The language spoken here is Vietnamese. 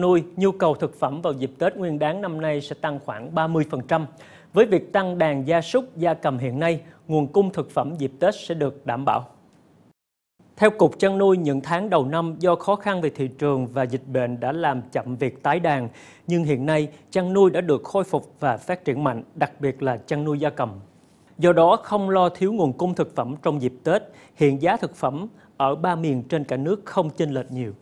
nuôi, nhu cầu thực phẩm vào dịp Tết Nguyên đán năm nay sẽ tăng khoảng 30%. Với việc tăng đàn gia súc, gia cầm hiện nay, nguồn cung thực phẩm dịp Tết sẽ được đảm bảo. Theo Cục chăn nuôi, những tháng đầu năm do khó khăn về thị trường và dịch bệnh đã làm chậm việc tái đàn, nhưng hiện nay chăn nuôi đã được khôi phục và phát triển mạnh, đặc biệt là chăn nuôi gia cầm. Do đó không lo thiếu nguồn cung thực phẩm trong dịp Tết, hiện giá thực phẩm ở ba miền trên cả nước không chênh lệch nhiều.